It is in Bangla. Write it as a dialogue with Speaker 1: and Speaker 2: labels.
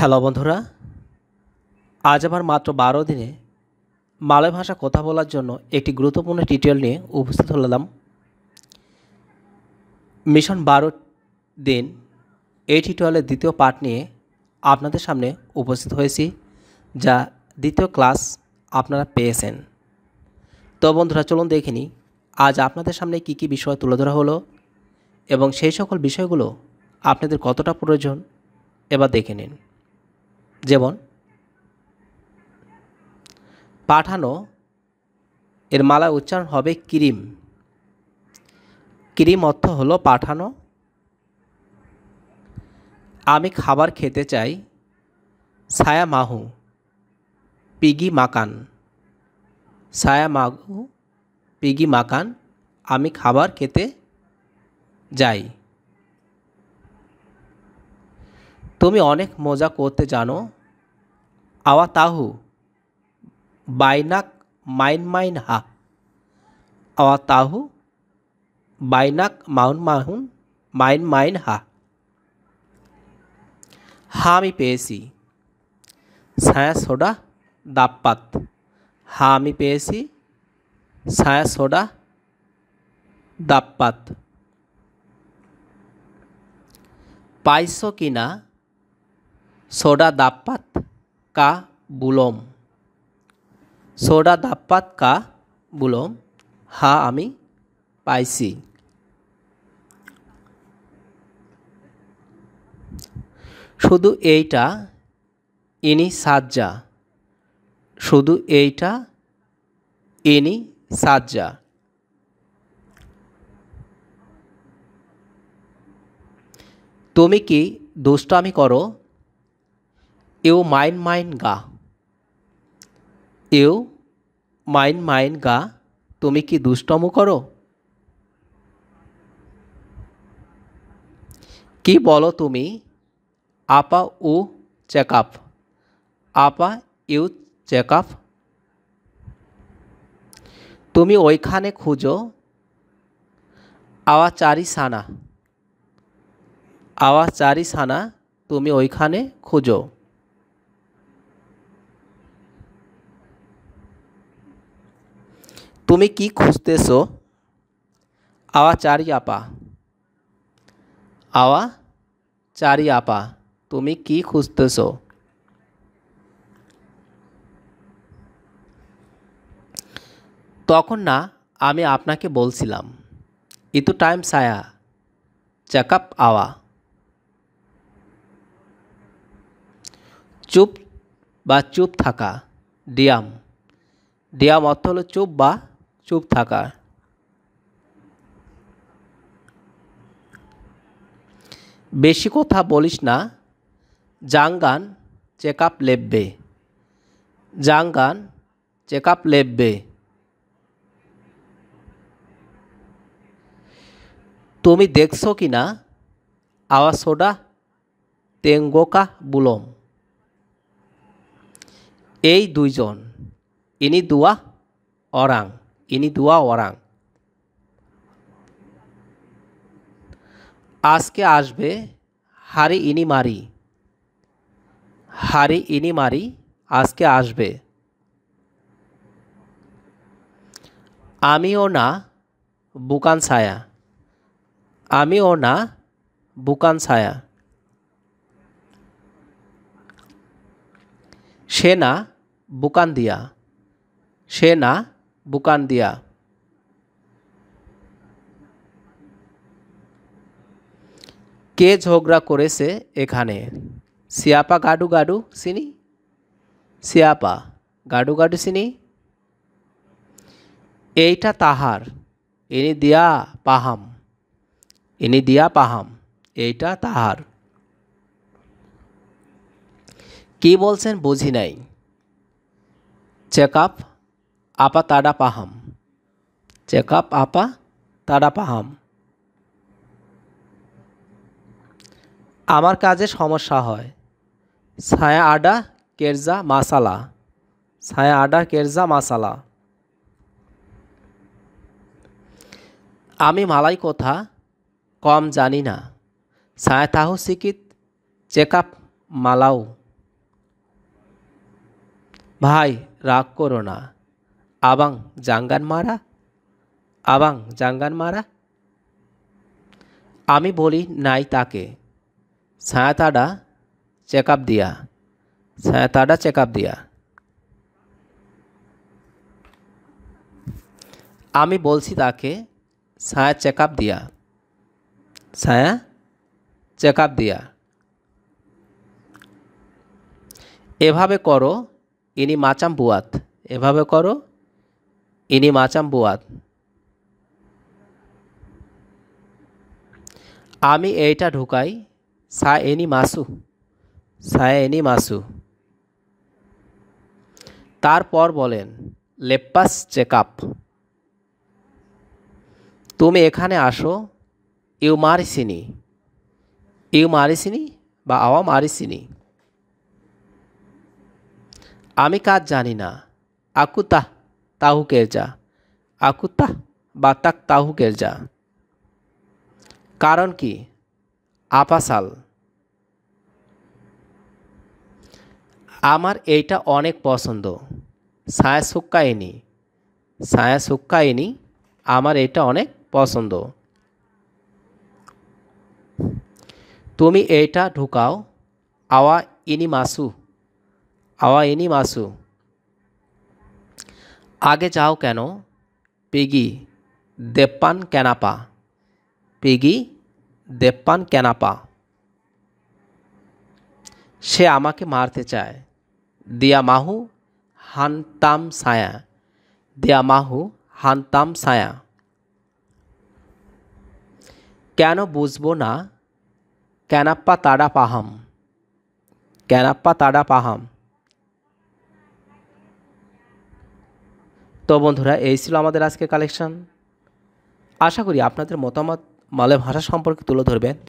Speaker 1: হ্যালো বন্ধুরা আজ আমার মাত্র বারো দিনে মালয় ভাষা কথা বলার জন্য একটি গুরুত্বপূর্ণ টিউটোরিয়াল নিয়ে উপস্থিত হলাম মিশন বারো দিন এই টিউটোরিয়ালের দ্বিতীয় পার্ট নিয়ে আপনাদের সামনে উপস্থিত হয়েছি যা দ্বিতীয় ক্লাস আপনারা পেয়েছেন তো বন্ধুরা চলুন দেখিনি আজ আপনাদের সামনে কি কি বিষয় তুলে ধরা হলো এবং সেই সকল বিষয়গুলো আপনাদের কতটা প্রয়োজন এবার দেখে নিন যেমন পাঠানো এর মালা উচ্চারণ হবে ক্রিম ক্রিম অর্থ হলো পাঠানো আমি খাবার খেতে চাই ছায়া মাহু পিগি মাকান ছায়া মাহু পিগি মাকান আমি খাবার খেতে যাই তুমি অনেক মজা করতে জানো अवताहु बाइनक माइन माइन हा अवताहु बाइनक माउन माहुन माइन माइन हा सोडा పేసి సాయసొడ దప్పత్ హామీ सोडा సాయసొడ దప్పత్ की ना सोडा दापत কা বুলম সোডা দাপ্পাত কা বুলম হা আমি পাইছি শুধু এইটা ইনি সাজ্জা শুধু এইটা ইনি সাজ্জা তুমি কি দুষ্টামি করো ইউ মাইন্ড মাইন্ড গা ইউ মাইন্ড মাইন্ড গা তুমি কি দুষ্টুম করো কি বল তুমি আপা ও চেকআপ আপা ইউ চেকআপ তুমি ওইখানে খোঁজো আওয়া chari sana আওয়াজ জারি সানা তুমি ওইখানে খোঁজো তুমি কি খুঁজতেছ আওয়া চারি আপা আওয়া চারি আপা তুমি কি খুঁজতেছ তখন না আমি আপনাকে বলছিলাম ইতু টাইম সায়া চেক আপ আওয়া চুপ বা চুপ থাকা ডিয়াম ডিয়াম অর্থ হলো চুপ বা চুপ থাকা বেশি কথা বলিস না জাঙ্গান চেক আপ লেববে জাঙ্গান চেক আপ লেববে তুমি দেখছো কি না আওয়াসোডা তেঙ্গোকা বুলম এই দুইজন ইনি দুয়া অরাং ini dua orang আজকে আসবে হারি ইনি মারি হারি ইনি মারি আজকে আসবে আমিও না বুকান ছায়া আমিও না বুকান ছায়া সে না বুকান দিয়া সে না দিয়া কে ঝগড়া করেছে এখানে সিয়াপা গাডু গাডু চিনি সিয়াপা গাডু গাডু চিনি এইটা তাহার ইনি দিয়া পাহাম ইনি দিয়া পাহাম এইটা তাহার কি বলছেন বুঝি নাই চেক আপ আপা তাডা পাহাম চেক আপ আপা তাডা পাহাম আমার কাজে সমস্যা হয় ছায়া আডা কেরজা মাসালা ছায়া আডা কেরজা মাসালা আমি মালাই কথা কম জানি না ছায়া তাহু সিকিত চেক আপ মালাও ভাই রাগ করো না আবাং জাঙ্গান মারা আবাং জাঙ্গান মারা আমি বলি নাই তাকে সাঁতাডা চেক আপ দিয়া সাঁতাডা চেক আপ দিয়া আমি বলছি তাকে ছায়া চেক আপ দিয়া ছায়া চেক আপ দিয়া এভাবে করো ইনি মাচাম বুয়াত এভাবে করো ini macam buat আমি এইটা ঢুকাই সা এনি মাসু সা এনি মাসু তারপর বলেন লেপাস চেক আপ তুমি এখানে আসো ইউ মারিসিনি ইউ মারিসিনি বা আওয়া মারিসিনি আমি কাজ জানি না আকুতা তাহু কেরজা আকুতা বা তাক তাহু কেরজা কারণ কি আপাসাল আমার এইটা অনেক পছন্দ সায়া সুক্কায়নি সায়া সুক্কায়নি আমার এটা অনেক পছন্দ তুমি এইটা ঢুকাও আওয়া ইনি মাসু আওয়া ইনি মাসু आगे जाओ कैनो पिगी देप्पन कैनापा पिगी দেপ্পান ক্যানাপা সে আমাকে মারতে চায় দিয়া মাহু হানতাম সায়া দিয়া মাহু হানতাম সায়া কেন বুঝবো না ক্যানাপ্পা তাড়া পাহাম ক্যানাপ্পা তাড়া পাহাম তো বন্ধুরা এই ছিল আমাদের আজকের কালেকশান আশা করি আপনাদের মতামত মালয় ভাষা সম্পর্কে তুলে ধরবেন